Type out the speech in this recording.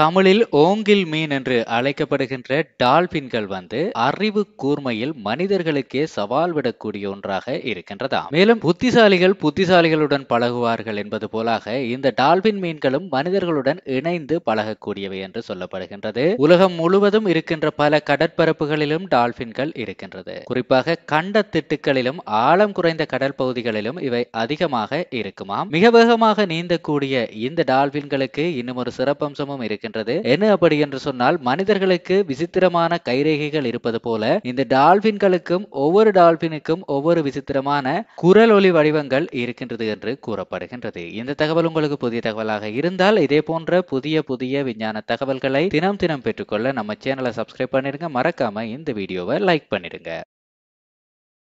தமிழில் ஓங்கில் மீன் என்று அழைக்கப்படுகின்ற டால்பின்கள் வந்து அறிவு கூர்மையில் மனிதர்களுக்கே சவால் விடக்கூடிய ஒன்றாக இருக்கின்றதா மேலும் புத்திசாலிகள் புத்திசாலிகளுடன் பழகுவார்கள் என்பது போலாக இந்த டால்பின் மீன்களும் மனிதர்களுடன் இணைந்து பழகக்கூடியவை என்று சொல்லப்படுகின்றது உலகம் முழுவதும் இருக்கின்ற பல கடற்பரப்புகளிலும் டால்பின்கள் இருக்கின்றது குறிப்பாக கண்ட திட்டுக்களிலும் ஆழம் குறைந்த கடல் பகுதிகளிலும் இவை அதிகமாக இருக்குமாம் மிக வேகமாக நீந்தக்கூடிய இந்த டால்பின்களுக்கு இன்னும் ஒரு சிறப்பம்சமும் இருக்கு இருக்கின்றது என்ன அப்படி என்று சொன்னால் மனிதர்களுக்கு விசித்திரமான கைரேகைகள் இருப்பது போல இந்த டால்பின்களுக்கும் ஒவ்வொரு டால்பினுக்கும் ஒவ்வொரு விசித்திரமான குரல் ஒளி வடிவங்கள் இருக்கின்றது என்று கூறப்படுகின்றது இந்த தகவல் உங்களுக்கு புதிய தகவலாக இருந்தால் இதே போன்ற புதிய புதிய விஞ்ஞான தகவல்களை தினம் தினம் பெற்றுக்கொள்ள நம்ம சேனலை சப்ஸ்கிரைப் பண்ணிடுங்க மறக்காம இந்த வீடியோவை லைக் பண்ணிடுங்க